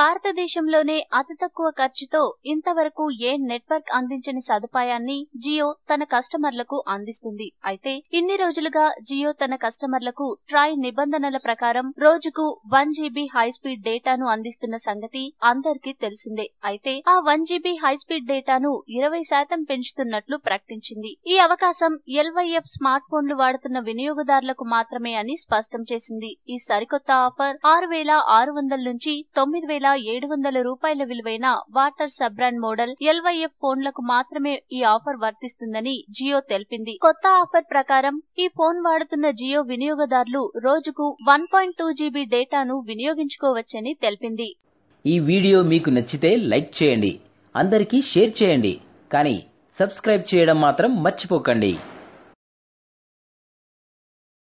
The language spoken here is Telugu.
భారతదేశంలోనే అతి తక్కువ ఖర్చుతో ఇంతవరకు ఏ నెట్వర్క్ అందించని సదుపాయాన్ని జియో తన కస్టమర్లకు అందిస్తుంది అయితే ఇన్ని రోజులుగా జియో తన కస్టమర్లకు ట్రాయ్ నిబంధనల ప్రకారం రోజుకు వన్ జీబీ హైస్పీడ్ డేటాను అందిస్తున్న సంగతి అందరికీ తెలిసిందే అయితే ఆ వన్ జీబీ హైస్పీడ్ డేటాను ఇరవై శాతం పెంచుతున్నట్లు ప్రకటించింది ఈ అవకాశం ఎల్వైఎఫ్ స్మార్ట్ ఫోన్లు వాడుతున్న వినియోగదారులకు మాత్రమే అని స్పష్టం చేసింది ఈ సరికొత్త ఆఫర్ ఆరు వేల ఆరు వందల నుంచి తొమ్మిది వేల వేల ఏడు వందల రూపాయల విలువైన వాటర్ సబ్రాండ్ మోడల్ ఎల్వైఎఫ్ ఫోన్లకు మాత్రమే ఈ ఆఫర్ వర్తిస్తుందని జియో తెలిపింది కొత్త ఆఫర్ ప్రకారం ఈ ఫోన్ వాడుతున్న జియో వినియోగదారులు రోజుకు వన్ పాయింట్ టూ జీబీ డేటాను వినియోగించుకోవచ్చని తెలిపింది ఈ వీడియో మీకు నచ్చితే లైక్ చేయండి అందరికీ షేర్ చేయండి కానీ సబ్స్క్రైబ్ చేయడం మాత్రం మర్చిపోకండి